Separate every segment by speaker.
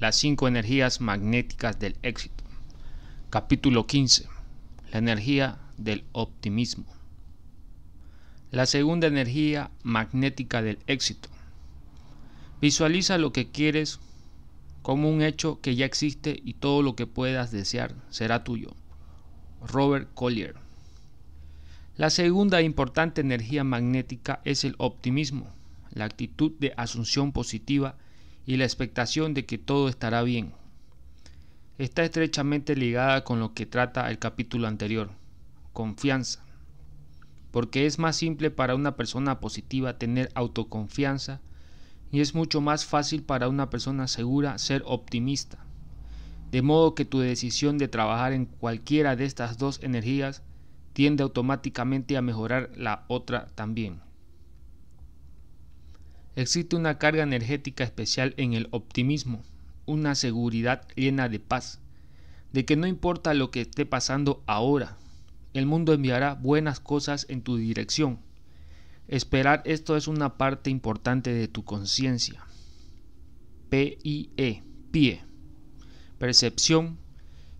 Speaker 1: Las cinco energías magnéticas del éxito. Capítulo 15. La energía del optimismo. La segunda energía magnética del éxito. Visualiza lo que quieres como un hecho que ya existe y todo lo que puedas desear será tuyo. Robert Collier. La segunda importante energía magnética es el optimismo, la actitud de asunción positiva y la expectación de que todo estará bien. Está estrechamente ligada con lo que trata el capítulo anterior, confianza, porque es más simple para una persona positiva tener autoconfianza y es mucho más fácil para una persona segura ser optimista. De modo que tu decisión de trabajar en cualquiera de estas dos energías tiende automáticamente a mejorar la otra también. Existe una carga energética especial en el optimismo, una seguridad llena de paz, de que no importa lo que esté pasando ahora, el mundo enviará buenas cosas en tu dirección. Esperar esto es una parte importante de tu conciencia. PIE, pie, percepción,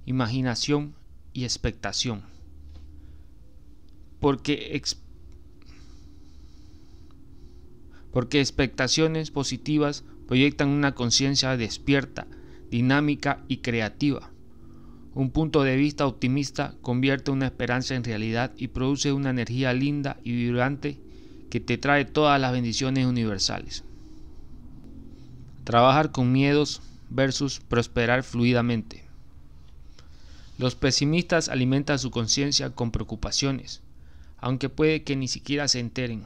Speaker 1: imaginación y expectación. Porque porque expectaciones positivas proyectan una conciencia despierta, dinámica y creativa. Un punto de vista optimista convierte una esperanza en realidad y produce una energía linda y vibrante que te trae todas las bendiciones universales. Trabajar con miedos versus prosperar fluidamente. Los pesimistas alimentan su conciencia con preocupaciones, aunque puede que ni siquiera se enteren.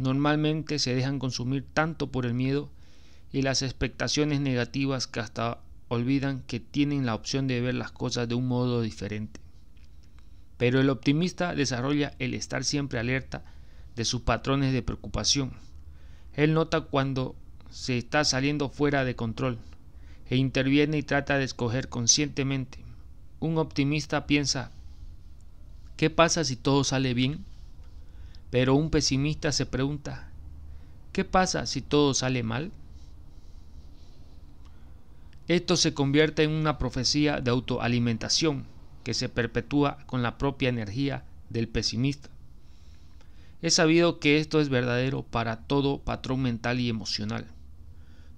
Speaker 1: Normalmente se dejan consumir tanto por el miedo y las expectaciones negativas que hasta olvidan que tienen la opción de ver las cosas de un modo diferente. Pero el optimista desarrolla el estar siempre alerta de sus patrones de preocupación. Él nota cuando se está saliendo fuera de control e interviene y trata de escoger conscientemente. Un optimista piensa, ¿qué pasa si todo sale bien? Pero un pesimista se pregunta, ¿qué pasa si todo sale mal? Esto se convierte en una profecía de autoalimentación que se perpetúa con la propia energía del pesimista. He sabido que esto es verdadero para todo patrón mental y emocional.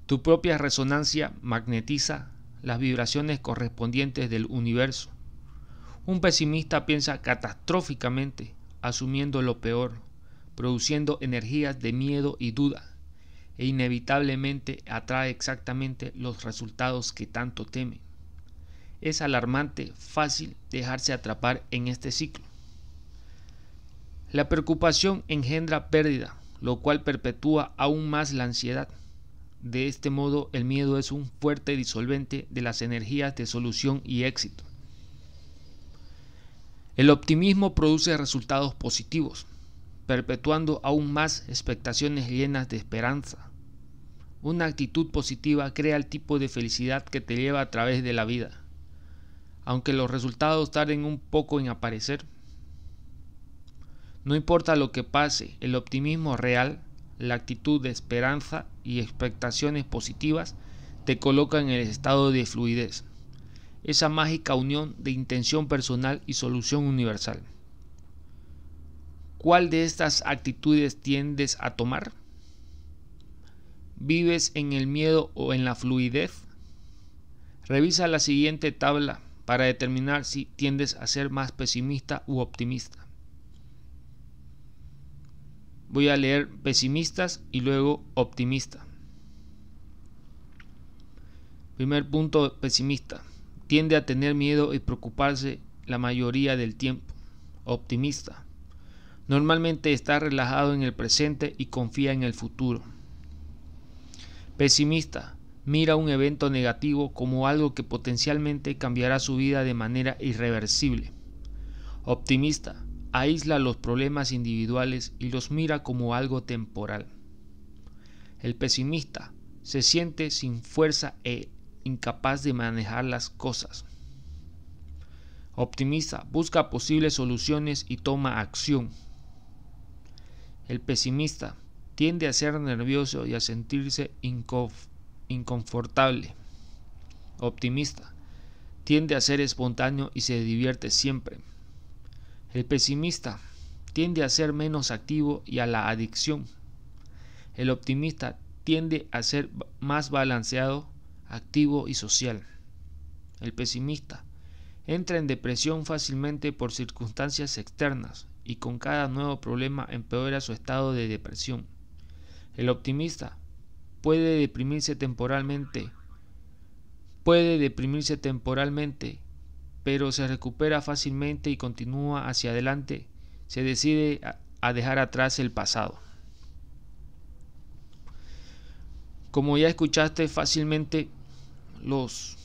Speaker 1: Tu propia resonancia magnetiza las vibraciones correspondientes del universo. Un pesimista piensa catastróficamente asumiendo lo peor, produciendo energías de miedo y duda, e inevitablemente atrae exactamente los resultados que tanto teme. Es alarmante fácil dejarse atrapar en este ciclo. La preocupación engendra pérdida, lo cual perpetúa aún más la ansiedad. De este modo, el miedo es un fuerte disolvente de las energías de solución y éxito. El optimismo produce resultados positivos, perpetuando aún más expectaciones llenas de esperanza. Una actitud positiva crea el tipo de felicidad que te lleva a través de la vida, aunque los resultados tarden un poco en aparecer. No importa lo que pase, el optimismo real, la actitud de esperanza y expectaciones positivas te colocan en el estado de fluidez esa mágica unión de intención personal y solución universal. ¿Cuál de estas actitudes tiendes a tomar? ¿Vives en el miedo o en la fluidez? Revisa la siguiente tabla para determinar si tiendes a ser más pesimista u optimista. Voy a leer pesimistas y luego optimista. Primer punto, pesimista tiende a tener miedo y preocuparse la mayoría del tiempo. Optimista. Normalmente está relajado en el presente y confía en el futuro. Pesimista. Mira un evento negativo como algo que potencialmente cambiará su vida de manera irreversible. Optimista. Aísla los problemas individuales y los mira como algo temporal. El pesimista se siente sin fuerza e incapaz de manejar las cosas. optimista busca posibles soluciones y toma acción. El pesimista tiende a ser nervioso y a sentirse inconfortable. Optimista tiende a ser espontáneo y se divierte siempre. El pesimista tiende a ser menos activo y a la adicción. El optimista tiende a ser más balanceado activo y social. El pesimista entra en depresión fácilmente por circunstancias externas y con cada nuevo problema empeora su estado de depresión. El optimista puede deprimirse temporalmente, puede deprimirse temporalmente, pero se recupera fácilmente y continúa hacia adelante, se decide a dejar atrás el pasado. Como ya escuchaste, fácilmente los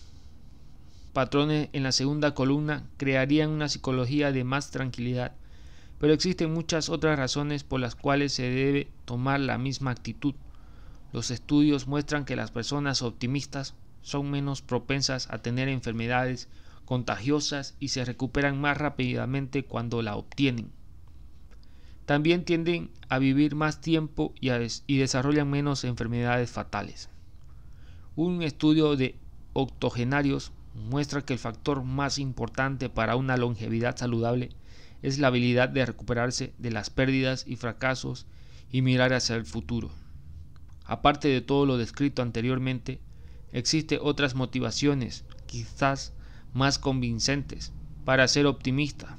Speaker 1: patrones en la segunda columna crearían una psicología de más tranquilidad, pero existen muchas otras razones por las cuales se debe tomar la misma actitud. Los estudios muestran que las personas optimistas son menos propensas a tener enfermedades contagiosas y se recuperan más rápidamente cuando la obtienen. También tienden a vivir más tiempo y, y desarrollan menos enfermedades fatales. Un estudio de octogenarios muestra que el factor más importante para una longevidad saludable es la habilidad de recuperarse de las pérdidas y fracasos y mirar hacia el futuro. Aparte de todo lo descrito anteriormente, existe otras motivaciones, quizás más convincentes, para ser optimista.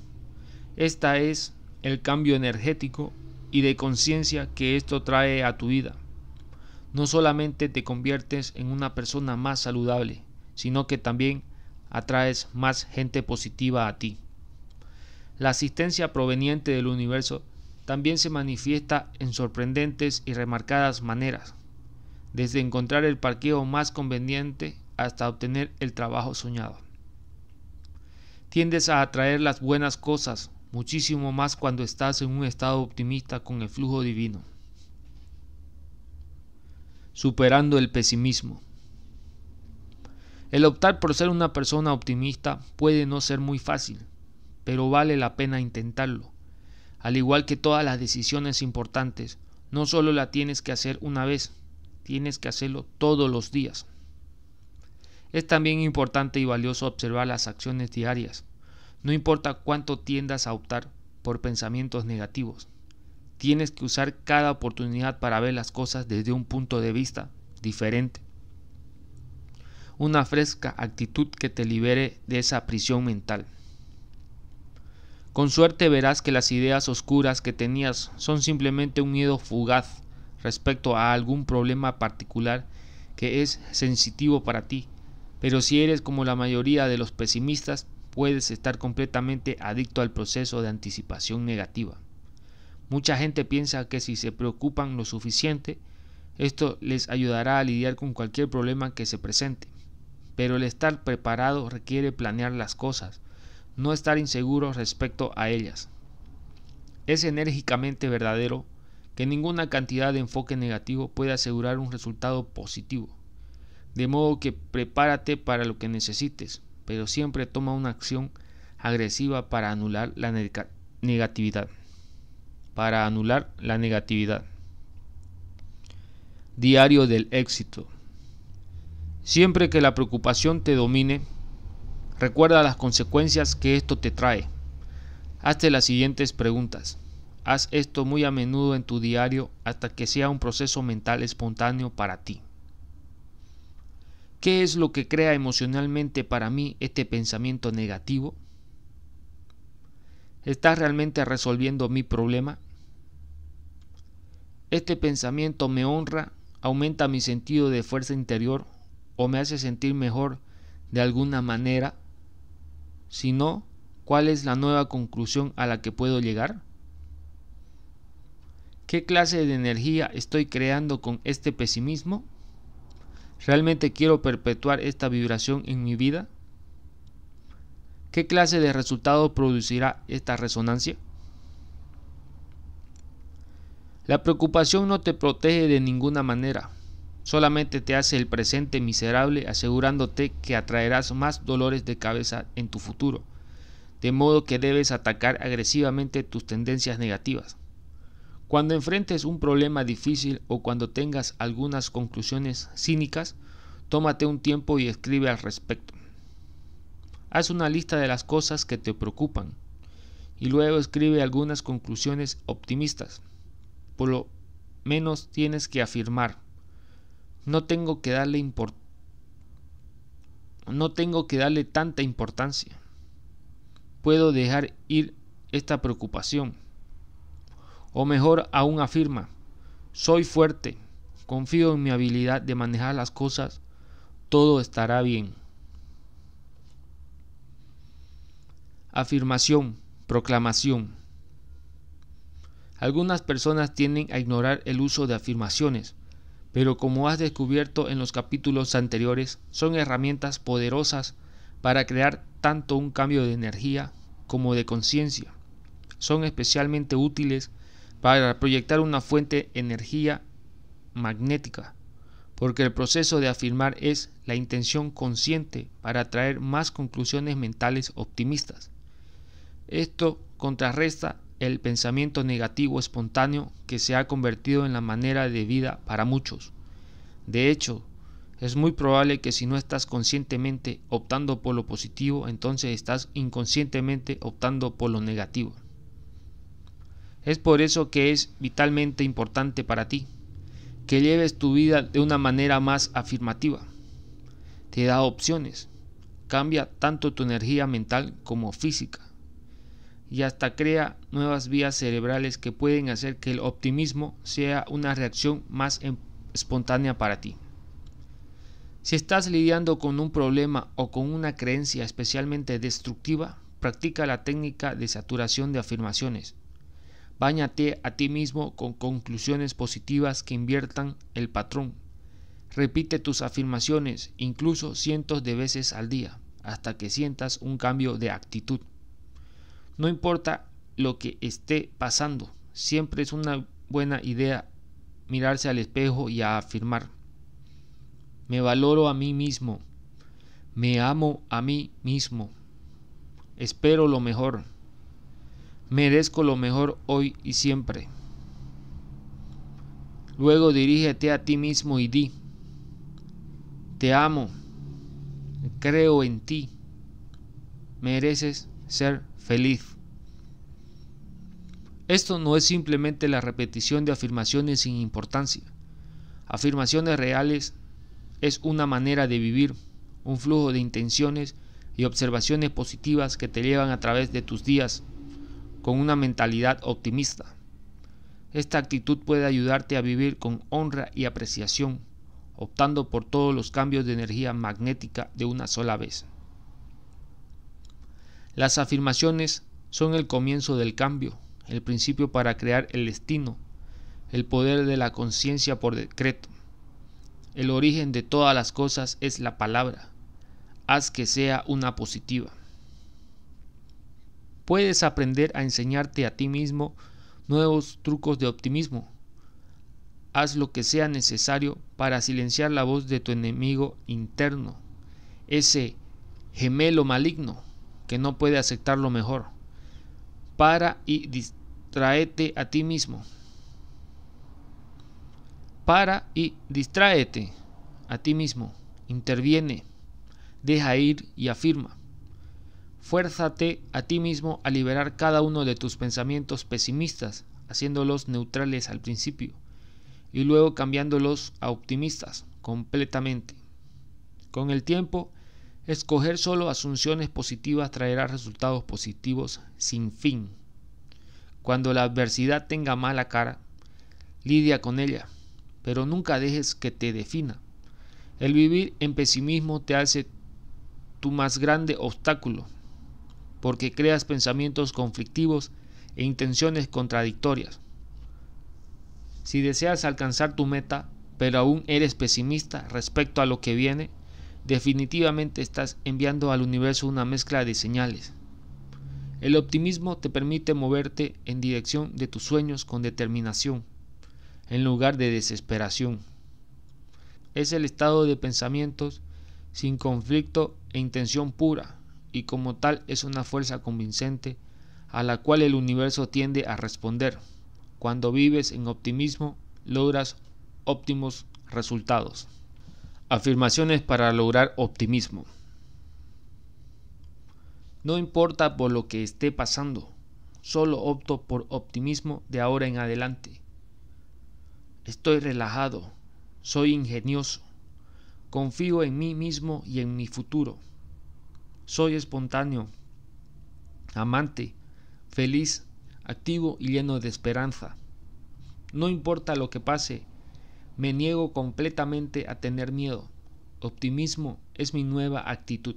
Speaker 1: Esta es el cambio energético y de conciencia que esto trae a tu vida no solamente te conviertes en una persona más saludable, sino que también atraes más gente positiva a ti. La asistencia proveniente del universo también se manifiesta en sorprendentes y remarcadas maneras, desde encontrar el parqueo más conveniente hasta obtener el trabajo soñado. Tiendes a atraer las buenas cosas muchísimo más cuando estás en un estado optimista con el flujo divino superando el pesimismo. El optar por ser una persona optimista puede no ser muy fácil, pero vale la pena intentarlo. Al igual que todas las decisiones importantes, no solo la tienes que hacer una vez, tienes que hacerlo todos los días. Es también importante y valioso observar las acciones diarias. No importa cuánto tiendas a optar por pensamientos negativos, Tienes que usar cada oportunidad para ver las cosas desde un punto de vista diferente. Una fresca actitud que te libere de esa prisión mental. Con suerte verás que las ideas oscuras que tenías son simplemente un miedo fugaz respecto a algún problema particular que es sensitivo para ti. Pero si eres como la mayoría de los pesimistas, puedes estar completamente adicto al proceso de anticipación negativa. Mucha gente piensa que si se preocupan lo suficiente, esto les ayudará a lidiar con cualquier problema que se presente. Pero el estar preparado requiere planear las cosas, no estar inseguro respecto a ellas. Es enérgicamente verdadero que ninguna cantidad de enfoque negativo puede asegurar un resultado positivo. De modo que prepárate para lo que necesites, pero siempre toma una acción agresiva para anular la negatividad para anular la negatividad. Diario del éxito. Siempre que la preocupación te domine, recuerda las consecuencias que esto te trae. Hazte las siguientes preguntas. Haz esto muy a menudo en tu diario hasta que sea un proceso mental espontáneo para ti. ¿Qué es lo que crea emocionalmente para mí este pensamiento negativo? ¿Estás realmente resolviendo mi problema? Este pensamiento me honra, aumenta mi sentido de fuerza interior o me hace sentir mejor de alguna manera. Si no, ¿cuál es la nueva conclusión a la que puedo llegar? ¿Qué clase de energía estoy creando con este pesimismo? ¿Realmente quiero perpetuar esta vibración en mi vida? ¿Qué clase de resultado producirá esta resonancia? La preocupación no te protege de ninguna manera, solamente te hace el presente miserable asegurándote que atraerás más dolores de cabeza en tu futuro, de modo que debes atacar agresivamente tus tendencias negativas. Cuando enfrentes un problema difícil o cuando tengas algunas conclusiones cínicas, tómate un tiempo y escribe al respecto. Haz una lista de las cosas que te preocupan y luego escribe algunas conclusiones optimistas. Por lo menos tienes que afirmar. No tengo que darle no tengo que darle tanta importancia. Puedo dejar ir esta preocupación. O mejor aún afirma, soy fuerte, confío en mi habilidad de manejar las cosas, todo estará bien. Afirmación, proclamación. Algunas personas tienden a ignorar el uso de afirmaciones, pero como has descubierto en los capítulos anteriores, son herramientas poderosas para crear tanto un cambio de energía como de conciencia. Son especialmente útiles para proyectar una fuente de energía magnética, porque el proceso de afirmar es la intención consciente para traer más conclusiones mentales optimistas. Esto contrarresta el pensamiento negativo espontáneo que se ha convertido en la manera de vida para muchos. De hecho, es muy probable que si no estás conscientemente optando por lo positivo, entonces estás inconscientemente optando por lo negativo. Es por eso que es vitalmente importante para ti que lleves tu vida de una manera más afirmativa. Te da opciones. Cambia tanto tu energía mental como física y hasta crea nuevas vías cerebrales que pueden hacer que el optimismo sea una reacción más em, espontánea para ti. Si estás lidiando con un problema o con una creencia especialmente destructiva, practica la técnica de saturación de afirmaciones. Báñate a ti mismo con conclusiones positivas que inviertan el patrón. Repite tus afirmaciones incluso cientos de veces al día hasta que sientas un cambio de actitud. No importa lo que esté pasando, siempre es una buena idea mirarse al espejo y afirmar. Me valoro a mí mismo. Me amo a mí mismo. Espero lo mejor. Merezco lo mejor hoy y siempre. Luego dirígete a ti mismo y di, te amo, creo en ti, mereces ser feliz. Esto no es simplemente la repetición de afirmaciones sin importancia. Afirmaciones reales es una manera de vivir, un flujo de intenciones y observaciones positivas que te llevan a través de tus días con una mentalidad optimista. Esta actitud puede ayudarte a vivir con honra y apreciación, optando por todos los cambios de energía magnética de una sola vez. Las afirmaciones son el comienzo del cambio, el principio para crear el destino, el poder de la conciencia por decreto. El origen de todas las cosas es la palabra. Haz que sea una positiva. Puedes aprender a enseñarte a ti mismo nuevos trucos de optimismo. Haz lo que sea necesario para silenciar la voz de tu enemigo interno, ese gemelo maligno que no puede aceptar lo mejor. Para y distráete a ti mismo. Para y distráete a ti mismo. Interviene, deja ir y afirma. Fuérzate a ti mismo a liberar cada uno de tus pensamientos pesimistas, haciéndolos neutrales al principio y luego cambiándolos a optimistas completamente. Con el tiempo, Escoger solo asunciones positivas traerá resultados positivos sin fin. Cuando la adversidad tenga mala cara, lidia con ella, pero nunca dejes que te defina. El vivir en pesimismo te hace tu más grande obstáculo, porque creas pensamientos conflictivos e intenciones contradictorias. Si deseas alcanzar tu meta, pero aún eres pesimista respecto a lo que viene, definitivamente estás enviando al universo una mezcla de señales. El optimismo te permite moverte en dirección de tus sueños con determinación, en lugar de desesperación. Es el estado de pensamientos sin conflicto e intención pura, y como tal es una fuerza convincente a la cual el universo tiende a responder. Cuando vives en optimismo, logras óptimos resultados. Afirmaciones para lograr optimismo. No importa por lo que esté pasando, solo opto por optimismo de ahora en adelante. Estoy relajado, soy ingenioso, confío en mí mismo y en mi futuro. Soy espontáneo, amante, feliz, activo y lleno de esperanza. No importa lo que pase, me niego completamente a tener miedo. Optimismo es mi nueva actitud.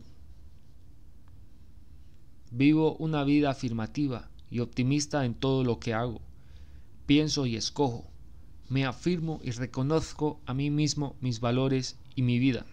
Speaker 1: Vivo una vida afirmativa y optimista en todo lo que hago. Pienso y escojo. Me afirmo y reconozco a mí mismo mis valores y mi vida.